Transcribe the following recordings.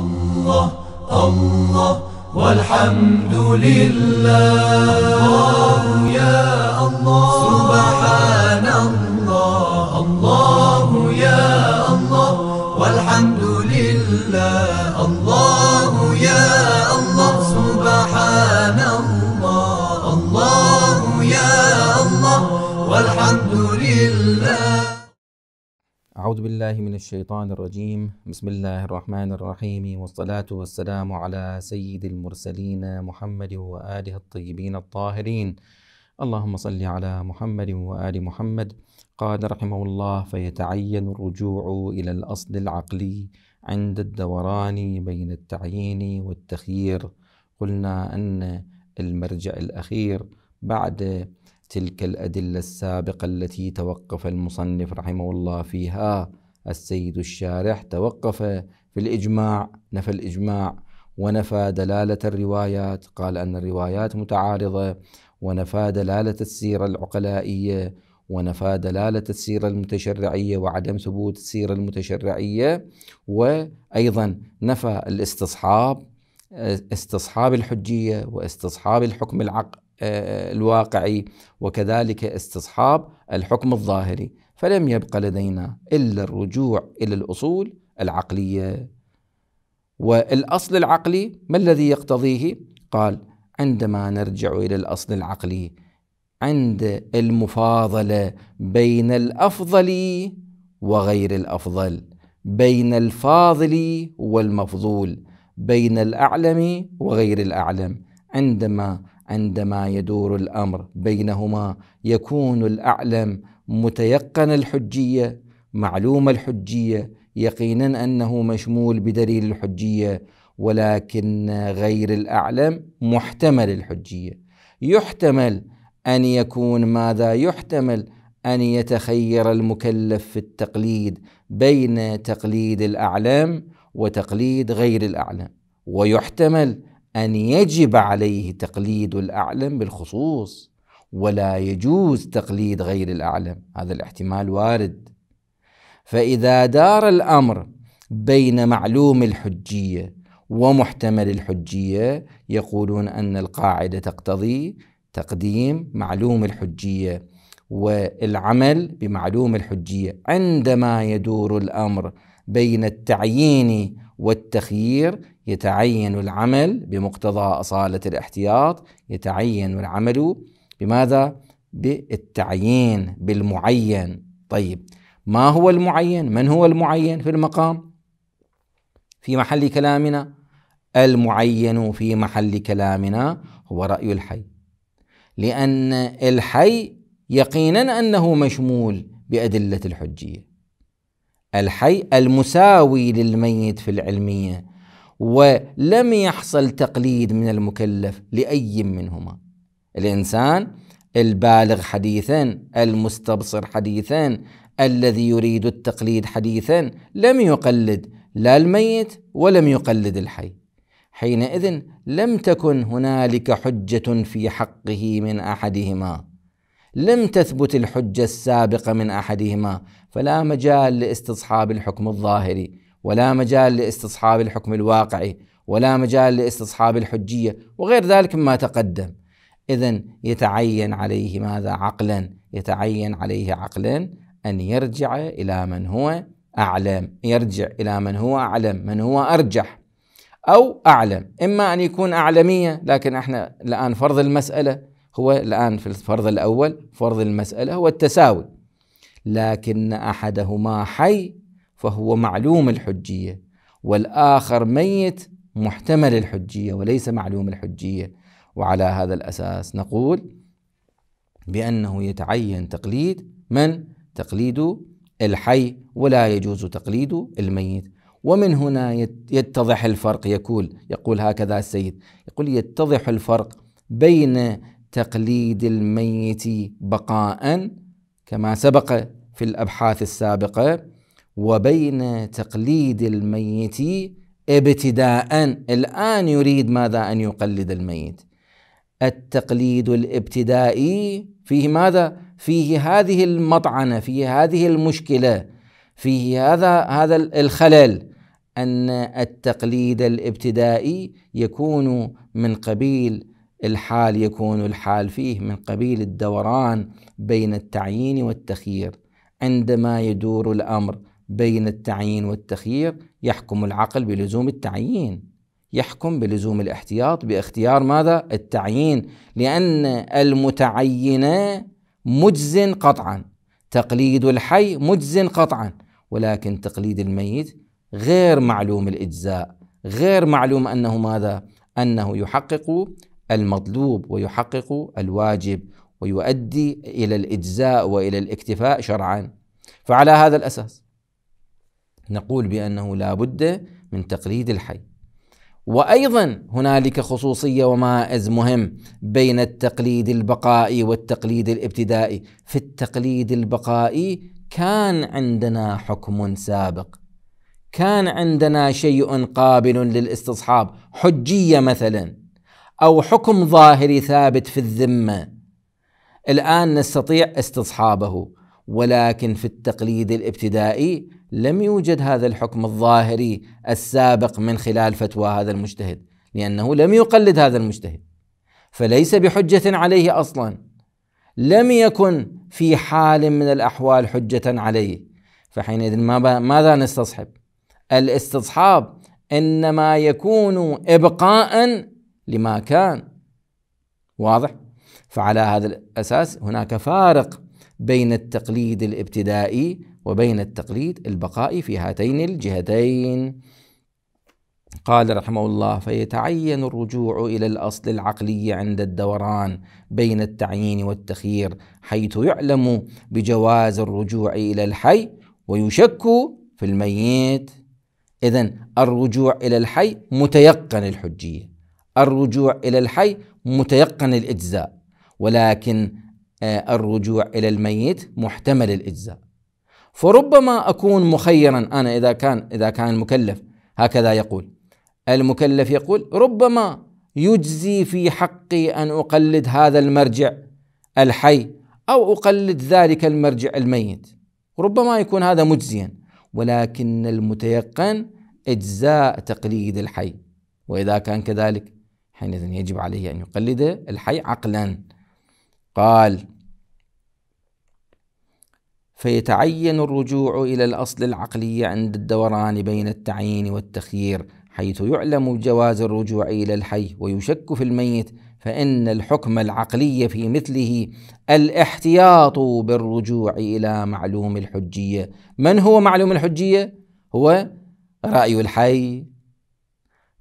الله الله والحمد لله الله يا الله أعوذ بالله من الشيطان الرجيم بسم الله الرحمن الرحيم والصلاة والسلام على سيد المرسلين محمد وآله الطيبين الطاهرين اللهم صل على محمد وآل محمد قال رحمه الله فيتعين الرجوع إلى الأصل العقلي عند الدوران بين التعيين والتخيير قلنا أن المرجع الأخير بعد تلك الأدلة السابقة التي توقف المصنف رحمه الله فيها السيد الشارح توقف في الإجماع نفى الإجماع ونفى دلالة الروايات قال أن الروايات متعارضة ونفى دلالة السيرة العقلائية ونفى دلالة السيرة المتشرعية وعدم ثبوت السيرة المتشرعية وأيضا نفى الاستصحاب استصحاب الحجية واستصحاب الحكم العقل آه، الواقعي وكذلك استصحاب الحكم الظاهري فلم يبق لدينا الا الرجوع الى الاصول العقليه والاصل العقلي ما الذي يقتضيه قال عندما نرجع الى الاصل العقلي عند المفاضله بين الافضل وغير الافضل بين الفاضل والمفضول بين الاعلم وغير الاعلم عندما عندما يدور الامر بينهما يكون الاعلم متيقن الحجيه معلوم الحجيه يقينا انه مشمول بدليل الحجيه ولكن غير الاعلم محتمل الحجيه يحتمل ان يكون ماذا يحتمل ان يتخير المكلف في التقليد بين تقليد الاعلام وتقليد غير الاعلام ويحتمل أن يجب عليه تقليد الأعلم بالخصوص ولا يجوز تقليد غير الأعلم هذا الاحتمال وارد فإذا دار الأمر بين معلوم الحجية ومحتمل الحجية يقولون أن القاعدة تقتضي تقديم معلوم الحجية والعمل بمعلوم الحجية عندما يدور الأمر بين التعيين والتخيير يتعين العمل بمقتضى أصالة الاحتياط يتعين العمل بماذا؟ بالتعيين بالمعين طيب ما هو المعين؟ من هو المعين في المقام؟ في محل كلامنا المعين في محل كلامنا هو رأي الحي لأن الحي يقينا أنه مشمول بأدلة الحجية الحي المساوي للميت في العلمية ولم يحصل تقليد من المكلف لأي منهما الإنسان البالغ حديثا المستبصر حديثا الذي يريد التقليد حديثا لم يقلد لا الميت ولم يقلد الحي حينئذ لم تكن هنالك حجة في حقه من أحدهما لم تثبت الحجة السابقة من أحدهما فلا مجال لاستصحاب الحكم الظاهري ولا مجال لاستصحاب الحكم الواقعي ولا مجال لاستصحاب الحجية وغير ذلك مما تقدم إذا يتعين عليه ماذا عقلا يتعين عليه عقلا أن يرجع إلى من هو أعلم يرجع إلى من هو أعلم من هو أرجح أو أعلم إما أن يكون أعلمية لكن إحنا الآن فرض المسألة هو الآن في الفرض الأول فرض المسألة هو التساوي لكن أحدهما حي فهو معلوم الحجية والآخر ميت محتمل الحجية وليس معلوم الحجية وعلى هذا الأساس نقول بأنه يتعين تقليد من؟ تقليد الحي ولا يجوز تقليد الميت ومن هنا يتضح الفرق يقول يقول هكذا السيد يقول يتضح الفرق بين تقليد الميت بقاء كما سبق في الأبحاث السابقة وبين تقليد الميت ابتداء الآن يريد ماذا أن يقلد الميت التقليد الابتدائي فيه ماذا فيه هذه المطعنة فيه هذه المشكلة فيه هذا هذا الخلل أن التقليد الابتدائي يكون من قبيل الحال يكون الحال فيه من قبيل الدوران بين التعيين والتخيير عندما يدور الأمر بين التعيين والتخيير يحكم العقل بلزوم التعيين يحكم بلزوم الاحتياط باختيار ماذا التعيين لان المتعين مجز قطعا تقليد الحي مجز قطعا ولكن تقليد الميت غير معلوم الاجزاء غير معلوم انه ماذا انه يحقق المطلوب ويحقق الواجب ويؤدي الى الاجزاء والى الاكتفاء شرعا فعلى هذا الاساس نقول بأنه لا بد من تقليد الحي وأيضا هنالك خصوصية ومائز مهم بين التقليد البقائي والتقليد الابتدائي في التقليد البقائي كان عندنا حكم سابق كان عندنا شيء قابل للاستصحاب حجية مثلا أو حكم ظاهري ثابت في الذمة الآن نستطيع استصحابه ولكن في التقليد الابتدائي لم يوجد هذا الحكم الظاهري السابق من خلال فتوى هذا المجتهد لأنه لم يقلد هذا المجتهد فليس بحجة عليه أصلا لم يكن في حال من الأحوال حجة عليه فحينئذ ماذا نستصحب الاستصحاب إنما يكون إبقاء لما كان واضح فعلى هذا الأساس هناك فارق بين التقليد الابتدائي وبين التقليد البقائي في هاتين الجهتين قال رحمه الله فيتعين الرجوع الى الاصل العقلي عند الدوران بين التعيين والتخيير حيث يعلم بجواز الرجوع الى الحي ويشك في الميت اذا الرجوع الى الحي متيقن الحجيه الرجوع الى الحي متيقن الاجزاء ولكن آه، الرجوع إلى الميت محتمل الإجزاء فربما أكون مخيرا أنا إذا كان إذا كان المكلف هكذا يقول المكلف يقول ربما يجزي في حقي أن أقلد هذا المرجع الحي أو أقلد ذلك المرجع الميت ربما يكون هذا مجزيا ولكن المتيقن إجزاء تقليد الحي وإذا كان كذلك حينئذ يجب عليه أن يقلد الحي عقلا قال فيتعين الرجوع الى الاصل العقلي عند الدوران بين التعيين والتخيير حيث يعلم جواز الرجوع الى الحي ويشك في الميت فان الحكم العقلي في مثله الاحتياط بالرجوع الى معلوم الحجيه من هو معلوم الحجيه هو راي الحي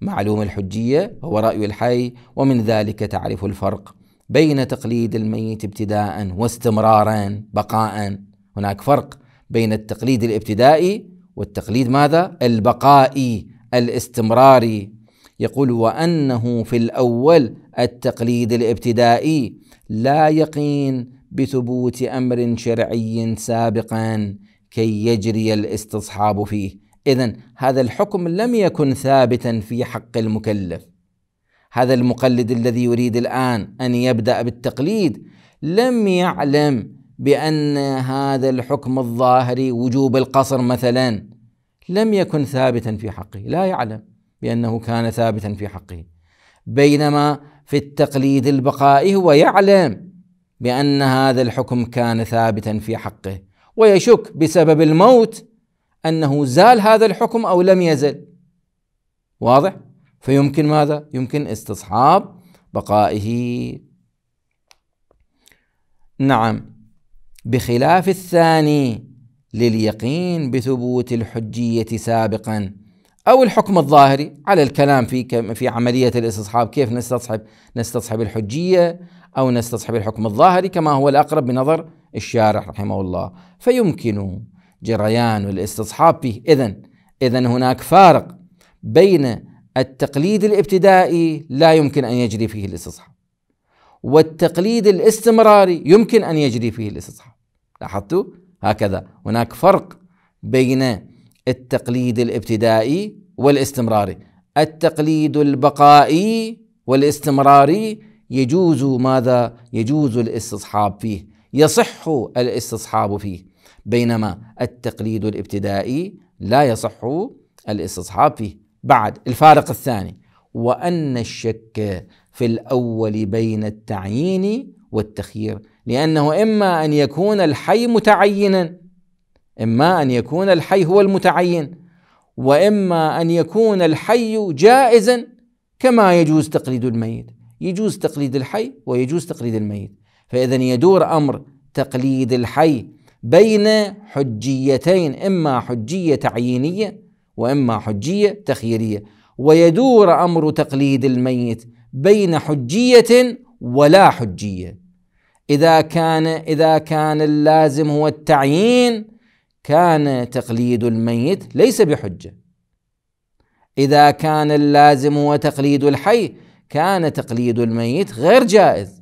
معلوم الحجيه هو راي الحي ومن ذلك تعرف الفرق بين تقليد الميت ابتداء واستمرارا بقاء هناك فرق بين التقليد الابتدائي والتقليد ماذا البقائي الاستمراري يقول وانه في الاول التقليد الابتدائي لا يقين بثبوت امر شرعي سابقا كي يجري الاستصحاب فيه اذا هذا الحكم لم يكن ثابتا في حق المكلف هذا المقلد الذي يريد الان ان يبدا بالتقليد لم يعلم بان هذا الحكم الظاهري وجوب القصر مثلا لم يكن ثابتا في حقه لا يعلم بانه كان ثابتا في حقه بينما في التقليد البقائي هو يعلم بان هذا الحكم كان ثابتا في حقه ويشك بسبب الموت انه زال هذا الحكم او لم يزل واضح فيمكن ماذا؟ يمكن استصحاب بقائه نعم بخلاف الثاني لليقين بثبوت الحجية سابقا أو الحكم الظاهري على الكلام في في عملية الاستصحاب كيف نستصحب نستصحب الحجية أو نستصحب الحكم الظاهري كما هو الأقرب بنظر الشارح رحمه الله فيمكن جريان الاستصحاب فيه إذا إذا هناك فارق بين التقليد الابتدائي لا يمكن ان يجري فيه الاستصحاب والتقليد الاستمراري يمكن ان يجري فيه الاستصحاب لاحظتوا هكذا هناك فرق بين التقليد الابتدائي والاستمراري التقليد البقائي والاستمراري يجوز ماذا يجوز الاستصحاب فيه يصح الاستصحاب فيه بينما التقليد الابتدائي لا يصح الاستصحاب فيه بعد الفارق الثاني وأن الشك في الأول بين التعيين والتخيير لأنه إما أن يكون الحي متعينا إما أن يكون الحي هو المتعين وإما أن يكون الحي جائزا كما يجوز تقليد الميت يجوز تقليد الحي ويجوز تقليد الميت فإذا يدور أمر تقليد الحي بين حجيتين إما حجية تعيينية وإما حجية تخييرية ويدور أمر تقليد الميت بين حجية ولا حجية إذا كان إذا كان اللازم هو التعيين كان تقليد الميت ليس بحجة إذا كان اللازم هو تقليد الحي كان تقليد الميت غير جائز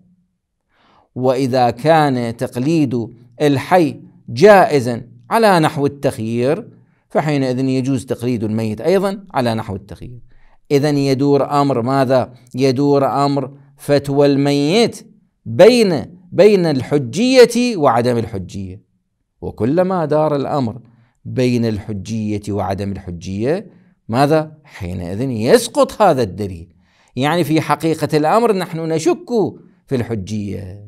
وإذا كان تقليد الحي جائزا على نحو التخيير فحينئذ يجوز تقليد الميت أيضا على نحو التخيير إذا يدور أمر ماذا؟ يدور أمر فتوى الميت بين بين الحجية وعدم الحجية وكلما دار الأمر بين الحجية وعدم الحجية ماذا؟ حينئذ يسقط هذا الدليل يعني في حقيقة الأمر نحن نشك في الحجية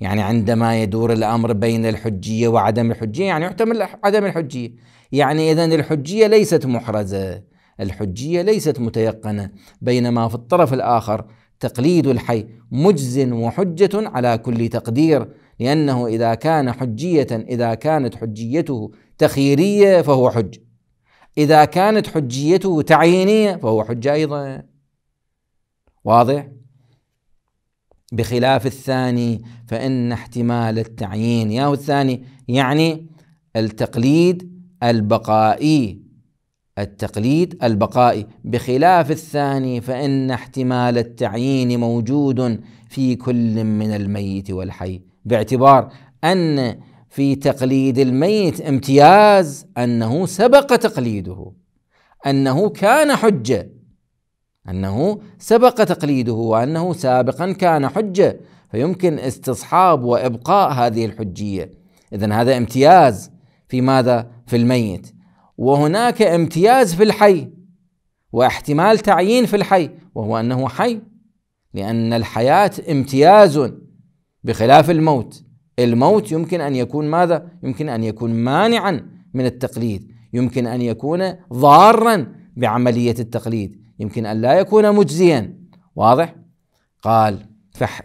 يعني عندما يدور الامر بين الحجيه وعدم الحجيه يعني يحتمل عدم الحجيه يعني اذا الحجيه ليست محرزه الحجيه ليست متيقنه بينما في الطرف الاخر تقليد الحي مجز وحجه على كل تقدير لانه اذا كان حجيه اذا كانت حجيته تخييريه فهو حج اذا كانت حجيته تعيينيه فهو حج ايضا واضح بخلاف الثاني فإن احتمال التعيين ياه الثاني يعني التقليد البقائي التقليد البقائي بخلاف الثاني فإن احتمال التعيين موجود في كل من الميت والحي باعتبار أن في تقليد الميت امتياز أنه سبق تقليده أنه كان حجة أنه سبق تقليده وأنه سابقا كان حجة فيمكن استصحاب وإبقاء هذه الحجية إذا هذا امتياز في ماذا؟ في الميت وهناك امتياز في الحي واحتمال تعيين في الحي وهو أنه حي لأن الحياة امتياز بخلاف الموت الموت يمكن أن يكون ماذا؟ يمكن أن يكون مانعا من التقليد يمكن أن يكون ضارا بعملية التقليد يمكن أن لا يكون مجزيا واضح؟ قال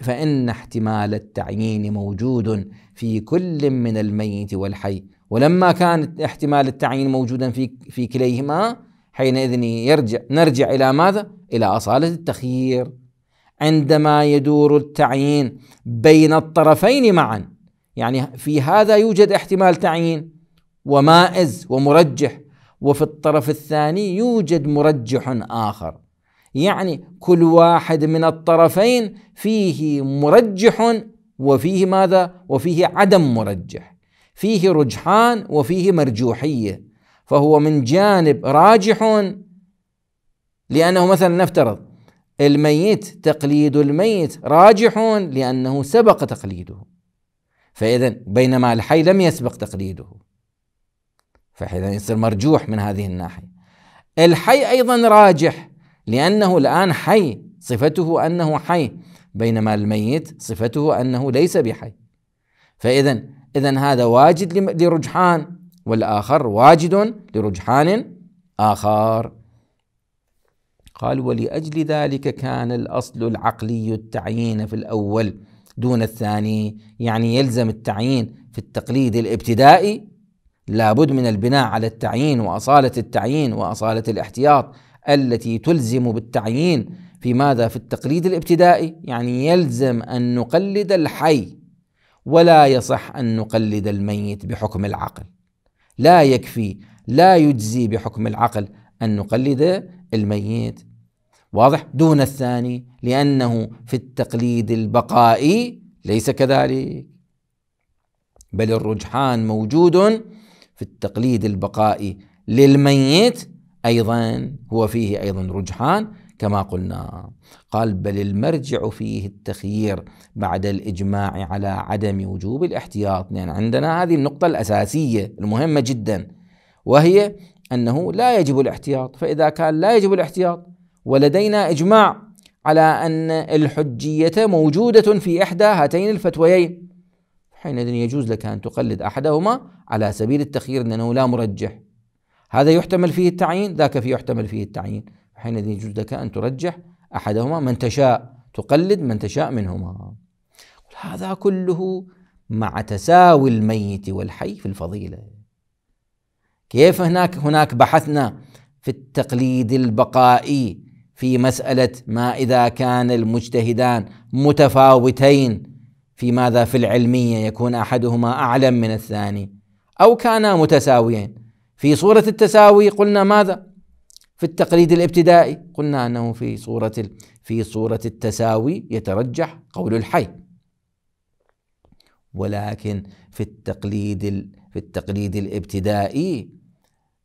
فإن احتمال التعيين موجود في كل من الميت والحي ولما كان احتمال التعيين موجودا في في كليهما حينئذ يرجع نرجع إلى ماذا؟ إلى أصالة التخيير عندما يدور التعيين بين الطرفين معا يعني في هذا يوجد احتمال تعيين ومائز ومرجح وفي الطرف الثاني يوجد مرجح آخر يعني كل واحد من الطرفين فيه مرجح وفيه ماذا؟ وفيه عدم مرجح فيه رجحان وفيه مرجوحية فهو من جانب راجح لأنه مثلا نفترض الميت تقليد الميت راجح لأنه سبق تقليده فإذا بينما الحي لم يسبق تقليده فحيث يصير مرجوح من هذه الناحية الحي أيضا راجح لأنه الآن حي صفته أنه حي بينما الميت صفته أنه ليس بحي فإذا إذا هذا واجد لرجحان والآخر واجد لرجحان آخر قال ولأجل ذلك كان الأصل العقلي التعيين في الأول دون الثاني يعني يلزم التعيين في التقليد الابتدائي لابد من البناء على التعيين واصاله التعيين واصاله الاحتياط التي تلزم بالتعيين في ماذا في التقليد الابتدائي يعني يلزم ان نقلد الحي ولا يصح ان نقلد الميت بحكم العقل لا يكفي لا يجزي بحكم العقل ان نقلد الميت واضح دون الثاني لانه في التقليد البقائي ليس كذلك بل الرجحان موجود في التقليد البقائي للميت ايضا هو فيه ايضا رجحان كما قلنا قال بل المرجع فيه التخيير بعد الاجماع على عدم وجوب الاحتياط لان يعني عندنا هذه النقطه الاساسيه المهمه جدا وهي انه لا يجب الاحتياط فاذا كان لا يجب الاحتياط ولدينا اجماع على ان الحجيه موجوده في احدى هاتين الفتويين حينئذ يجوز لك أن تقلد أحدهما على سبيل التخيير أنه لا مرجح هذا يحتمل فيه التعيين ذاك في يحتمل فيه التعيين حينئذ يجوز لك أن ترجح أحدهما من تشاء تقلد من تشاء منهما هذا كله مع تساوي الميت والحي في الفضيلة كيف هناك هناك بحثنا في التقليد البقائي في مسألة ما إذا كان المجتهدان متفاوتين في ماذا في العلمية يكون أحدهما أعلم من الثاني أو كانا متساويين في صورة التساوي قلنا ماذا في التقليد الابتدائي قلنا أنه في صورة في صورة التساوي يترجح قول الحي ولكن في التقليد في التقليد الابتدائي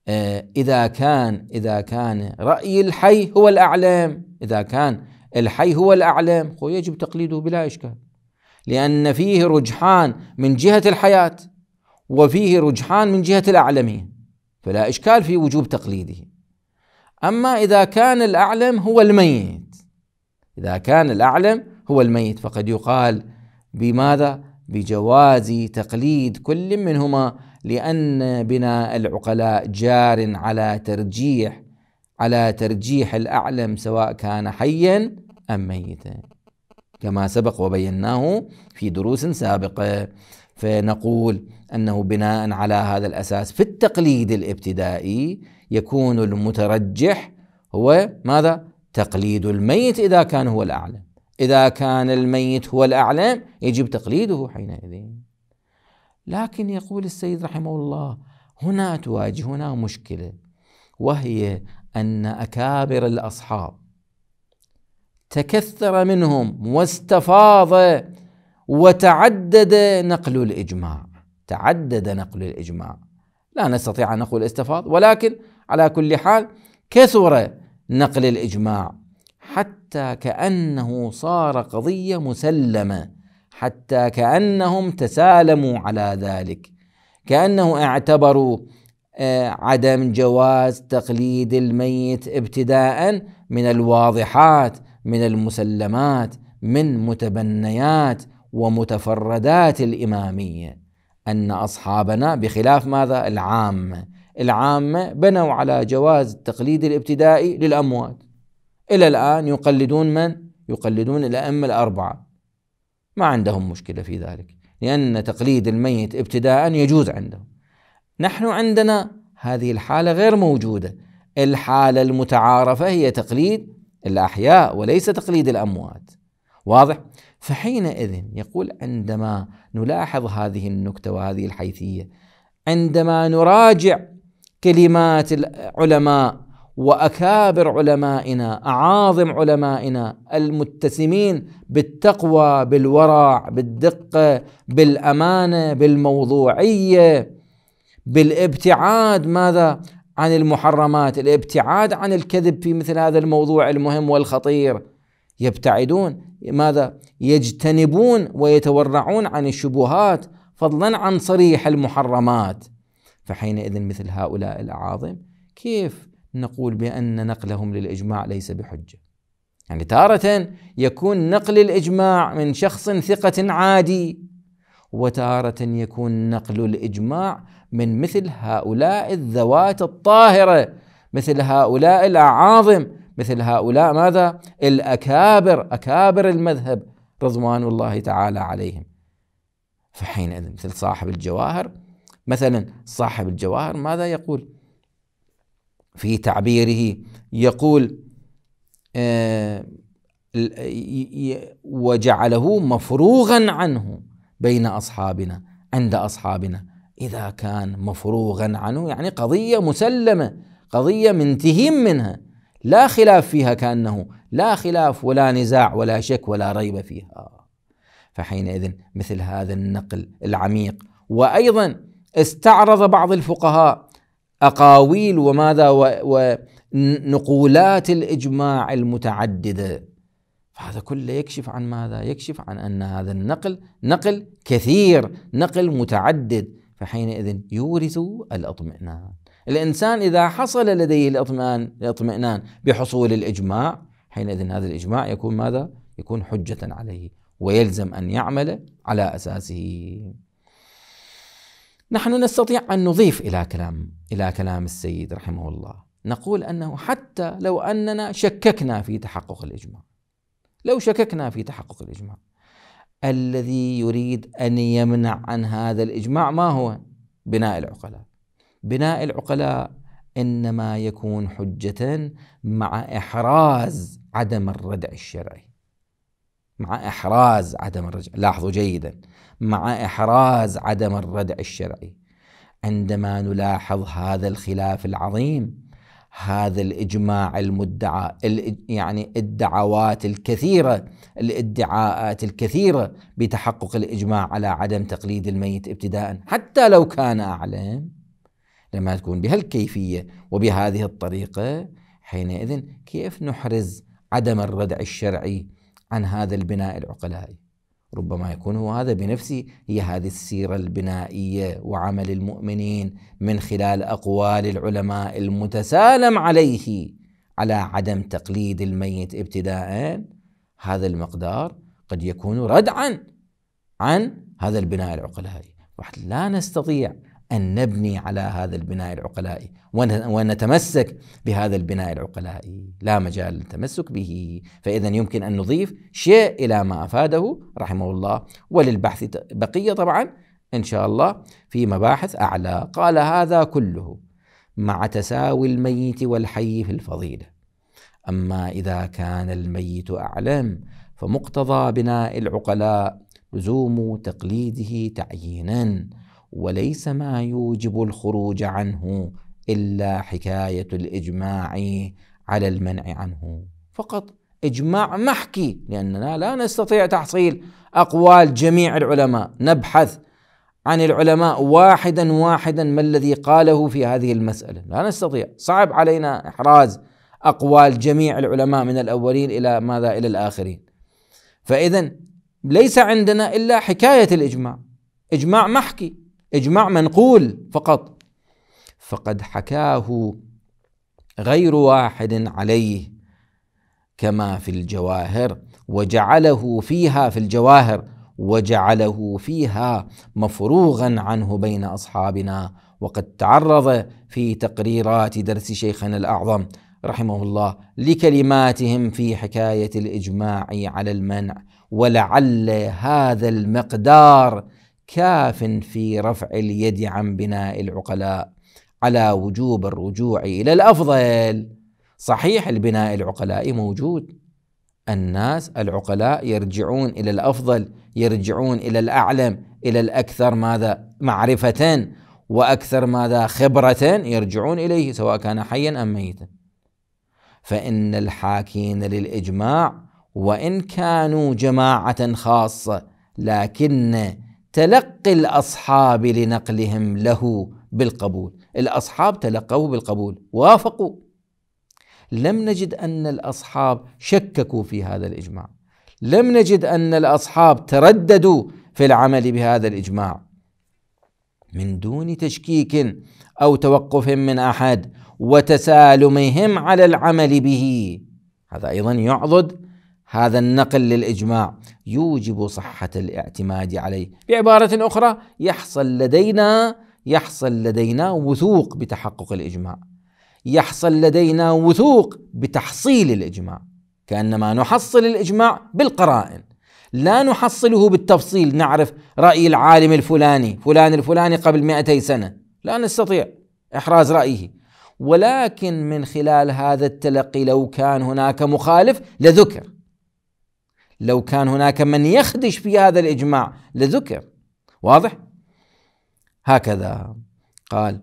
آه، إذا كان إذا كان رأي الحي هو الأعلام إذا كان الحي هو الأعلام هو يجب تقليده بلا إشكال لأن فيه رجحان من جهة الحياة وفيه رجحان من جهة الأعلمية فلا إشكال في وجوب تقليده أما إذا كان الأعلم هو الميت إذا كان الأعلم هو الميت فقد يقال بماذا؟ بجواز تقليد كل منهما لأن بناء العقلاء جار على ترجيح على ترجيح الأعلم سواء كان حيا أم ميتا كما سبق وبيناه في دروس سابقه فنقول انه بناء على هذا الاساس في التقليد الابتدائي يكون المترجح هو ماذا؟ تقليد الميت اذا كان هو الاعلم. اذا كان الميت هو الاعلم يجب تقليده حينئذ. لكن يقول السيد رحمه الله هنا تواجهنا مشكله وهي ان اكابر الاصحاب تكثر منهم واستفاض وتعدد نقل الاجماع تعدد نقل الاجماع لا نستطيع ان نقول استفاض ولكن على كل حال كثر نقل الاجماع حتى كانه صار قضيه مسلمه حتى كانهم تسالموا على ذلك كانه اعتبروا آه، عدم جواز تقليد الميت ابتداء من الواضحات من المسلمات من متبنيات ومتفردات الاماميه ان اصحابنا بخلاف ماذا العامه العامه بنوا على جواز التقليد الابتدائي للاموات الى الان يقلدون من يقلدون الائمه الاربعه ما عندهم مشكله في ذلك لان تقليد الميت ابتداء يجوز عندهم نحن عندنا هذه الحاله غير موجوده الحاله المتعارفه هي تقليد الأحياء وليس تقليد الأموات واضح؟ فحينئذ يقول عندما نلاحظ هذه النكتة وهذه الحيثية عندما نراجع كلمات العلماء واكابر علمائنا اعاظم علمائنا المتسمين بالتقوى بالورع بالدقه بالامانه بالموضوعيه بالابتعاد ماذا عن المحرمات الابتعاد عن الكذب في مثل هذا الموضوع المهم والخطير يبتعدون ماذا يجتنبون ويتورعون عن الشبهات فضلا عن صريح المحرمات فحينئذ مثل هؤلاء الاعاظم كيف نقول بان نقلهم للاجماع ليس بحجه يعني تاره يكون نقل الاجماع من شخص ثقه عادي وتاره يكون نقل الاجماع من مثل هؤلاء الذوات الطاهرة مثل هؤلاء الأعاظم مثل هؤلاء ماذا؟ الأكابر أكابر المذهب رضوان الله تعالى عليهم فحينئذ مثل صاحب الجواهر مثلا صاحب الجواهر ماذا يقول؟ في تعبيره يقول آه، وجعله مفروغا عنه بين اصحابنا عند اصحابنا إذا كان مفروغا عنه يعني قضية مسلمة قضية منتهين منها لا خلاف فيها كأنه لا خلاف ولا نزاع ولا شك ولا ريب فيها فحينئذ مثل هذا النقل العميق وأيضا استعرض بعض الفقهاء أقاويل وماذا ونقولات الإجماع المتعددة فهذا كله يكشف عن ماذا؟ يكشف عن أن هذا النقل نقل كثير نقل متعدد فحينئذ يورث الاطمئنان الإنسان إذا حصل لديه الإطمئنان الاطمئنان بحصول الإجماع حينئذ هذا الإجماع يكون ماذا؟ يكون حجة عليه ويلزم أن يعمل على أساسه نحن نستطيع أن نضيف إلى كلام إلى كلام السيد رحمه الله نقول أنه حتى لو أننا شككنا في تحقق الإجماع لو شككنا في تحقق الإجماع الذي يريد ان يمنع عن هذا الاجماع ما هو؟ بناء العقلاء. بناء العقلاء انما يكون حجه مع احراز عدم الردع الشرعي. مع احراز عدم الردع، لاحظوا جيدا، مع احراز عدم الردع الشرعي. عندما نلاحظ هذا الخلاف العظيم هذا الاجماع المدعى يعني الدعوات الكثيره الادعاءات الكثيره بتحقق الاجماع على عدم تقليد الميت ابتداء حتى لو كان اعلم لما تكون بهالكيفيه وبهذه الطريقه حينئذ كيف نحرز عدم الردع الشرعي عن هذا البناء العقلائي ربما يكون هو هذا بنفسه هي هذه السيرة البنائية وعمل المؤمنين من خلال أقوال العلماء المتسالم عليه على عدم تقليد الميت ابتداء هذا المقدار قد يكون ردعا عن هذا البناء العقلائي لا نستطيع أن نبني على هذا البناء العقلائي ونتمسك بهذا البناء العقلائي لا مجال للتمسك به فإذا يمكن أن نضيف شيء إلى ما أفاده رحمه الله وللبحث بقية طبعا إن شاء الله في مباحث أعلى قال هذا كله مع تساوي الميت والحي في الفضيلة أما إذا كان الميت أعلم فمقتضى بناء العقلاء لزوم تقليده تعيينا وليس ما يوجب الخروج عنه الا حكايه الاجماع على المنع عنه فقط اجماع محكي لاننا لا نستطيع تحصيل اقوال جميع العلماء نبحث عن العلماء واحدا واحدا ما الذي قاله في هذه المساله لا نستطيع صعب علينا احراز اقوال جميع العلماء من الاولين الى ماذا الى الاخرين فاذا ليس عندنا الا حكايه الاجماع اجماع محكي إجماع منقول فقط فقد حكاه غير واحد عليه كما في الجواهر وجعله فيها في الجواهر وجعله فيها مفروغا عنه بين اصحابنا وقد تعرض في تقريرات درس شيخنا الاعظم رحمه الله لكلماتهم في حكايه الاجماع على المنع ولعل هذا المقدار كاف في رفع اليد عن بناء العقلاء على وجوب الرجوع الى الافضل صحيح البناء العقلائي موجود الناس العقلاء يرجعون الى الافضل يرجعون الى الاعلم الى الاكثر ماذا معرفه واكثر ماذا خبره يرجعون اليه سواء كان حيا ام ميتا فان الحاكين للاجماع وان كانوا جماعه خاصه لكن تلقي الأصحاب لنقلهم له بالقبول الأصحاب تلقوه بالقبول وافقوا لم نجد أن الأصحاب شككوا في هذا الإجماع لم نجد أن الأصحاب ترددوا في العمل بهذا الإجماع من دون تشكيك أو توقف من أحد وتسالمهم على العمل به هذا أيضا يعضد هذا النقل للاجماع يوجب صحه الاعتماد عليه بعباره اخرى يحصل لدينا يحصل لدينا وثوق بتحقق الاجماع يحصل لدينا وثوق بتحصيل الاجماع كانما نحصل الاجماع بالقرائن لا نحصله بالتفصيل نعرف راي العالم الفلاني فلان الفلاني قبل 200 سنه لا نستطيع احراز رايه ولكن من خلال هذا التلقي لو كان هناك مخالف لذكر لو كان هناك من يخدش في هذا الإجماع لذكر واضح؟ هكذا قال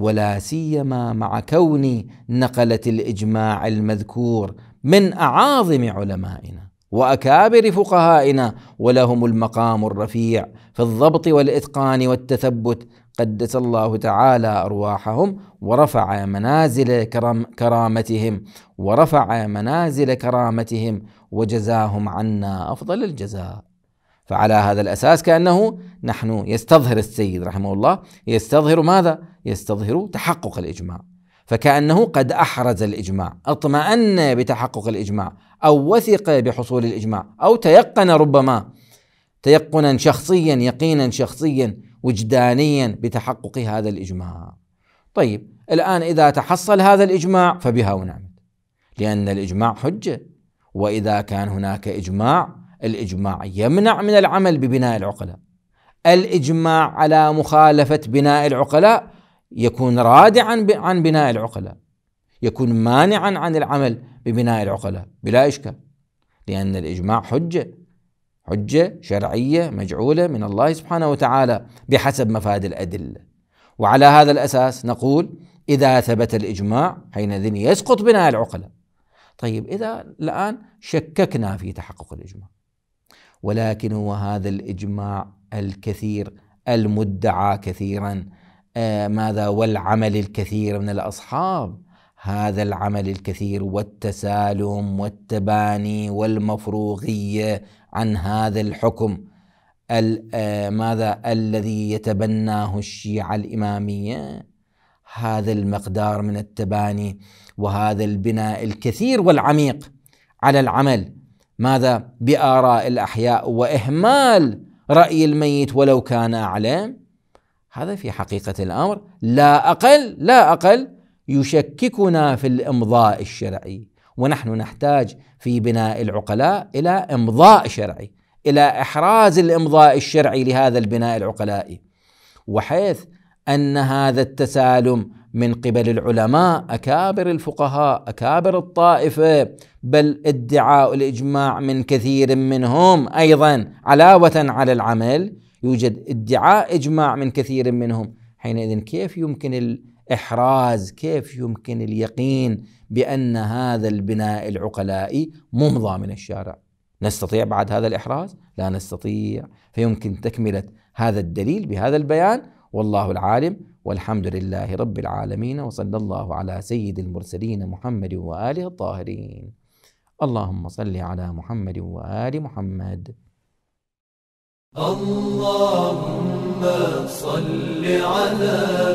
ولا سيما مع كون نقلة الإجماع المذكور من أعاظم علمائنا واكابر فقهائنا ولهم المقام الرفيع في الضبط والاتقان والتثبت قدس الله تعالى أرواحهم ورفع منازل كرام كرامتهم ورفع منازل كرامتهم وجزاهم عنا أفضل الجزاء فعلى هذا الأساس كأنه نحن يستظهر السيد رحمه الله يستظهر ماذا؟ يستظهر تحقق الإجماع فكأنه قد أحرز الإجماع اطمأن بتحقق الإجماع أو وثق بحصول الإجماع أو تيقن ربما تيقنا شخصيا يقينا شخصيا وجدانيا بتحقق هذا الاجماع. طيب الان اذا تحصل هذا الاجماع فبها ونعمت. لان الاجماع حجه واذا كان هناك اجماع الاجماع يمنع من العمل ببناء العقلاء. الاجماع على مخالفه بناء العقلاء يكون رادعا عن بناء العقلاء. يكون مانعا عن العمل ببناء العقلاء بلا اشكال. لان الاجماع حجه حجة شرعية مجعولة من الله سبحانه وتعالى بحسب مفاد الأدلة وعلى هذا الأساس نقول إذا ثبت الإجماع حينئذ يسقط بناء العقلة طيب إذا الآن شككنا في تحقق الإجماع ولكن هو هذا الإجماع الكثير المدعى كثيرا آه ماذا والعمل الكثير من الأصحاب هذا العمل الكثير والتسالم والتباني والمفروغية عن هذا الحكم آه، ماذا الذي يتبناه الشيعة الإمامية هذا المقدار من التباني وهذا البناء الكثير والعميق على العمل ماذا بآراء الأحياء وإهمال رأي الميت ولو كان أعلم هذا في حقيقة الأمر لا أقل لا أقل يشككنا في الإمضاء الشرعي ونحن نحتاج في بناء العقلاء الى امضاء شرعي الى احراز الامضاء الشرعي لهذا البناء العقلائي وحيث ان هذا التسالم من قبل العلماء اكابر الفقهاء اكابر الطائفه بل ادعاء الاجماع من كثير منهم ايضا علاوه على العمل يوجد ادعاء اجماع من كثير منهم حينئذ كيف يمكن احراز كيف يمكن اليقين بان هذا البناء العقلائي ممضى من الشارع نستطيع بعد هذا الاحراز لا نستطيع فيمكن تكمله هذا الدليل بهذا البيان والله العالم والحمد لله رب العالمين وصلى الله على سيد المرسلين محمد واله الطاهرين اللهم صل على محمد وال محمد اللهم صل على